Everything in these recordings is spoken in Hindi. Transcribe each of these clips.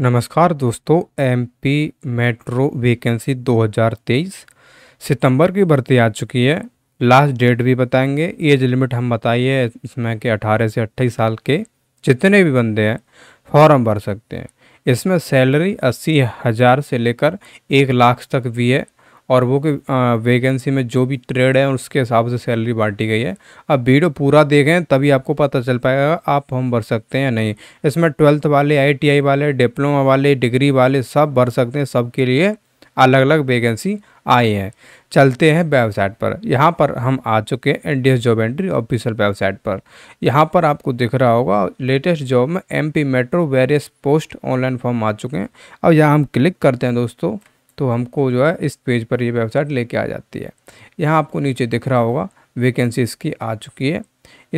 नमस्कार दोस्तों एमपी मेट्रो वैकेंसी 2023 सितंबर की भर्ती आ चुकी है लास्ट डेट भी बताएंगे एज लिमिट हम बताइए इसमें कि 18 से 28 साल के जितने भी बंदे हैं फॉर्म भर सकते हैं इसमें सैलरी अस्सी हज़ार से लेकर एक लाख तक भी है और वो कि वैकेंसी में जो भी ट्रेड है उसके हिसाब से सैलरी बांटी गई है अब वीडियो पूरा देखें तभी आपको पता चल पाएगा आप फॉर्म भर सकते हैं या नहीं इसमें ट्वेल्थ वाले आईटीआई वाले डिप्लोमा वाले डिग्री वाले सब भर सकते हैं सब के लिए अलग अलग वैकेंसी आई है चलते हैं वेबसाइट पर यहाँ पर हम आ चुके हैं N D job entry official website पर यहाँ पर आपको दिख रहा होगा लेटेस्ट जॉब में MP metro various post online form आ चुके हैं अब यहाँ हम क्लिक करते हैं दोस्तों तो हमको जो है इस पेज पर ये वेबसाइट लेके आ जाती है यहाँ आपको नीचे दिख रहा होगा वेकेंसी इसकी आ चुकी है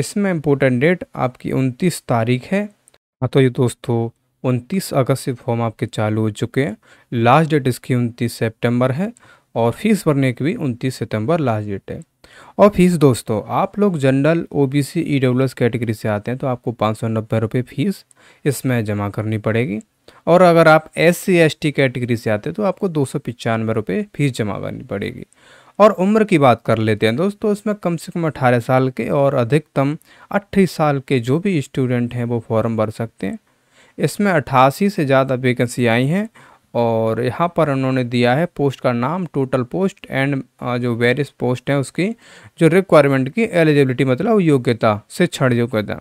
इसमें इम्पोर्टेंट डेट आपकी उनतीस तारीख है हाँ तो ये दोस्तों उनतीस अगस्त से फॉर्म आपके चालू हो चुके हैं लास्ट डेट इसकी उनतीस सितंबर है और फीस भरने की भी उनतीस सितंबर लास्ट डेट है और फीस दोस्तों आप लोग जनरल ओबीसी ईडब्ल्यूएस कैटेगरी से आते हैं तो आपको पाँच सौ नब्बे रुपये फीस इसमें जमा करनी पड़ेगी और अगर आप S C S T category से आते तो आपको दो सौ पचानवे रुपये फीस जमा करनी पड़ेगी और उम्र की बात कर लेते हैं दोस्तों इसमें कम से कम अठारह साल के और अधिकतम अट्ठाईस साल के जो भी स्टूडेंट हैं वो फॉर्म भर सकते हैं इसमें अट्ठासी से ज़्यादा वैकेंसी आई हैं और यहाँ पर उन्होंने दिया है पोस्ट का नाम टोटल पोस्ट एंड जो वेरियस पोस्ट हैं उसकी जो रिक्वायरमेंट की एलिजिबिलिटी मतलब योग्यता शिक्षण योग्यता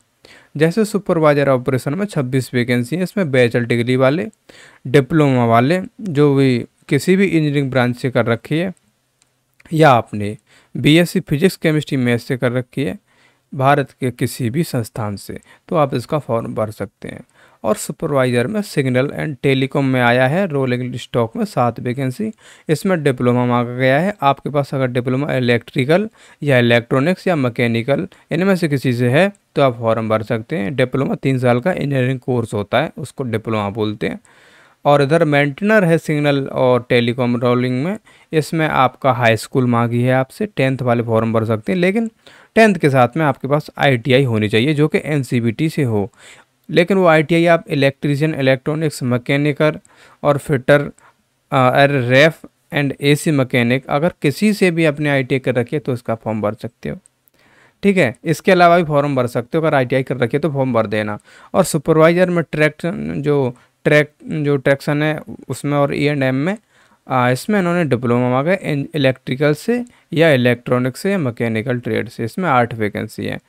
जैसे सुपरवाइजर ऑपरेशन में 26 वैकेंसी हैं इसमें बैचलर डिग्री वाले डिप्लोमा वाले जो भी किसी भी इंजीनियरिंग ब्रांच से कर रखी है या आपने बीएससी फिजिक्स केमिस्ट्री मैथ से कर रखी है भारत के किसी भी संस्थान से तो आप इसका फॉर्म भर सकते हैं और सुपरवाइज़र में सिग्नल एंड टेलीकॉम में आया है रोलिंग स्टॉक में सात वैकेंसी इसमें डिप्लोमा मांगा गया है आपके पास अगर डिप्लोमा इलेक्ट्रिकल या इलेक्ट्रॉनिक्स या मैकेनिकल इनमें से किसी से है तो आप फॉर्म भर सकते हैं डिप्लोमा तीन साल का इंजीनियरिंग कोर्स होता है उसको डिप्लोमा बोलते हैं और इधर मेंटेनर है सिग्नल और टेलीकॉम रोलिंग में इसमें आपका हाई स्कूल मांगी है आपसे टेंथ वाले फॉर्म भर सकते हैं लेकिन टेंथ के साथ में आपके पास आईटीआई होनी चाहिए जो कि एन से हो लेकिन वो आईटीआई आप इलेक्ट्रीशियन इलेक्ट्रॉनिक्स मकैनिकर और फिटर एर रेफ एंड एसी मैकेनिक अगर किसी से भी अपने आई टी कर रखिए तो उसका फॉर्म भर सकते हो ठीक है इसके अलावा भी फॉर्म भर सकते हो अगर आई कर रखिए तो फॉर्म भर देना और सुपरवाइज़र में ट्रैक्शन जो ट्रैक जो ट्रैक्शन है उसमें और ई एंड एम में आ, इसमें इन्होंने डिप्लोमा मांगा इलेक्ट्रिकल से या इलेक्ट्रॉनिक से या मैकेनिकल ट्रेड से इसमें आठ वैकेंसी हैं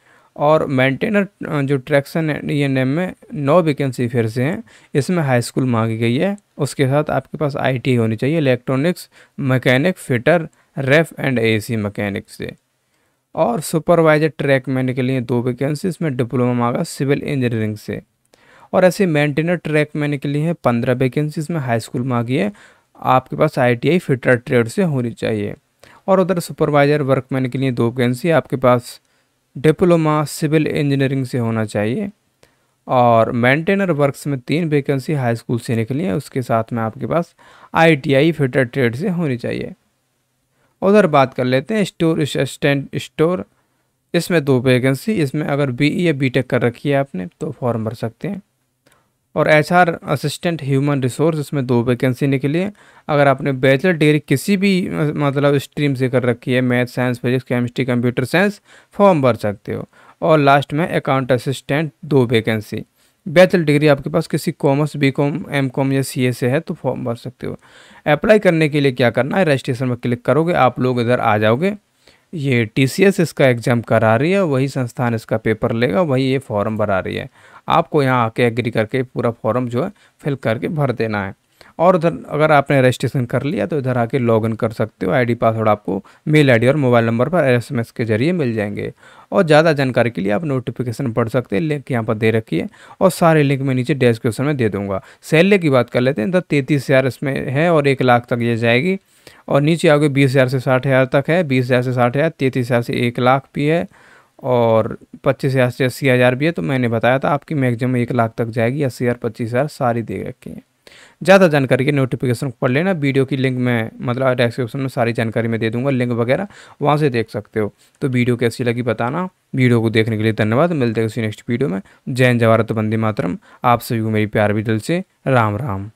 और मेंटेनर जो ट्रैक्शन ई एन एम में नौ वैकेंसी फिर से हैं इसमें हाई स्कूल मांगी गई है उसके साथ आपके पास आई टी होनी चाहिए electronics mechanic fitter ref and A C mechanic से और सुपरवाइजर ट्रैक मैन के लिए दो वैकेंसी इसमें डिप्लोमा मांगा सिविल इंजीनियरिंग से और ऐसे मेंटेनर ट्रैक मैन के लिए पंद्रह वैकेंसी इसमें हाई स्कूल मांगी है आपके पास I T I fitter trade से होनी चाहिए और उधर सुपरवाइजर वर्कमैन के लिए दो वैकेंसी आपके पास डिप्लोमा सिविल इंजीनियरिंग से होना चाहिए और मेंटेनर वर्क्स में तीन वैकेंसी हाई स्कूल से निकली है उसके साथ में आपके पास आईटीआई फिटर ट्रेड से होनी चाहिए उधर बात कर लेते हैं स्टोर असिस्टेंट स्टोर इसमें दो वैकेंसी इसमें अगर बी e या बी टेक कर रखी है आपने तो फॉर्म भर सकते हैं और H R assistant human resource इसमें दो वैकेंसी निकली है अगर आपने बैचलर डिग्री किसी भी मतलब स्ट्रीम से कर रखी है math science physics chemistry computer science form भर सकते हो और लास्ट में अकाउंट असिस्टेंट दो वैकेंसी बैचलर डिग्री आपके पास किसी commerce B com M com या सी से है तो फॉर्म भर सकते हो अप्लाई करने के लिए क्या करना है रजिस्ट्रेशन में क्लिक करोगे आप लोग इधर आ जाओगे ये टी इसका एग्ज़ाम करा रही है वही संस्थान इसका पेपर लेगा वही ये फॉर्म भरा रही है आपको यहाँ आके एग्री करके पूरा फॉर्म जो है फिल करके भर देना है और उधर अगर आपने रजिस्ट्रेशन कर लिया तो इधर आके लॉगिन कर सकते हो आईडी पासवर्ड आपको मेल आईडी और मोबाइल नंबर पर एसएमएस के जरिए मिल जाएंगे और ज़्यादा जानकारी के लिए आप नोटिफिकेशन पढ़ सकते हैं लिंक यहाँ पर दे रखी है और सारे लिंक मैं नीचे डेस्क्रिप्शन में दे दूँगा सैलरी की बात कर लेते हैं तो तैंतीस हज़ार इसमें है और एक लाख तक ये जाएगी और नीचे आगे बीस हज़ार से साठ हज़ार तक है बीस हज़ार से साठ हज़ार तैंतीस हज़ार से एक लाख भी है और पच्चीस हज़ार से अस्सी हज़ार भी है तो मैंने बताया था आपकी मैक्सिमम एक लाख तक जाएगी अस्सी हज़ार पच्चीस हज़ार सारी दे रखी है ज़्यादा जानकारी के नोटिफिकेशन पढ़ लेना वीडियो की लिंक में मतलब डिस्क्रिप्शन में सारी जानकारी मैं दे दूंगा लिंक वगैरह वहाँ से देख सकते हो तो वीडियो कैसी लगी बताना वीडियो को देखने के लिए धन्यवाद मिलते हैं किसी नेक्स्ट वीडियो में जैन जवाहरत बंदी मातरम आप सभी को मेरी प्यार भी दिल से राम राम